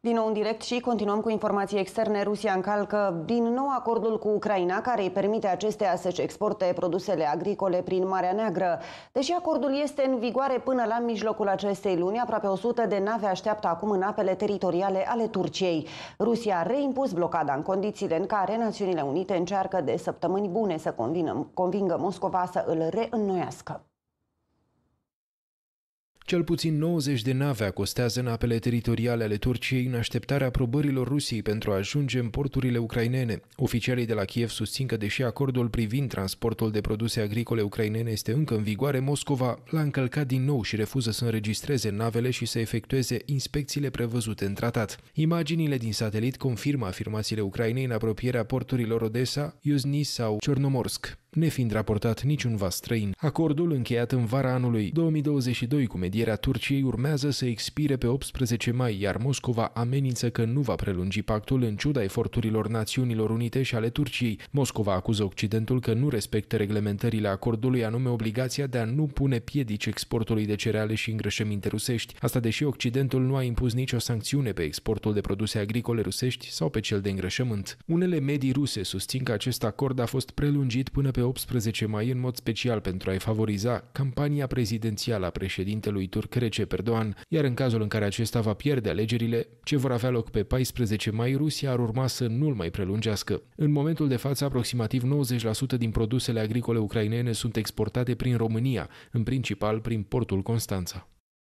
Din nou în direct și continuăm cu informații externe. Rusia încalcă din nou acordul cu Ucraina, care îi permite acestea să-și exporte produsele agricole prin Marea Neagră. Deși acordul este în vigoare până la mijlocul acestei luni, aproape 100 de nave așteaptă acum în apele teritoriale ale Turciei. Rusia a reimpus blocada în condițiile în care Națiunile Unite încearcă de săptămâni bune să convină, convingă Moscova să îl reînnoiască. Cel puțin 90 de nave acostează în apele teritoriale ale Turciei în așteptarea aprobărilor Rusiei pentru a ajunge în porturile ucrainene. Oficialii de la Kiev susțin că, deși acordul privind transportul de produse agricole ucrainene este încă în vigoare, Moscova l-a încălcat din nou și refuză să înregistreze navele și să efectueze inspecțiile prevăzute în tratat. Imaginile din satelit confirmă afirmațiile Ucrainei în apropierea porturilor Odessa, Iuzni sau Cernomorsk. Nefiind raportat niciun vas străin, acordul încheiat în vara anului 2022 cu medierea Turciei urmează să expire pe 18 mai, iar Moscova amenință că nu va prelungi pactul în ciuda eforturilor Națiunilor Unite și ale Turciei. Moscova acuză Occidentul că nu respectă reglementările acordului, anume obligația de a nu pune piedici exportului de cereale și îngrășăminte rusești. Asta deși Occidentul nu a impus nicio sancțiune pe exportul de produse agricole rusești sau pe cel de îngrășământ. Unele medii ruse susțin că acest acord a fost prelungit până pe pe 18 mai în mod special pentru a-i favoriza campania prezidențială a președintelui turc Recep Erdogan, iar în cazul în care acesta va pierde alegerile, ce vor avea loc pe 14 mai, Rusia ar urma să nu-l mai prelungească. În momentul de față, aproximativ 90% din produsele agricole ucrainene sunt exportate prin România, în principal prin portul Constanța.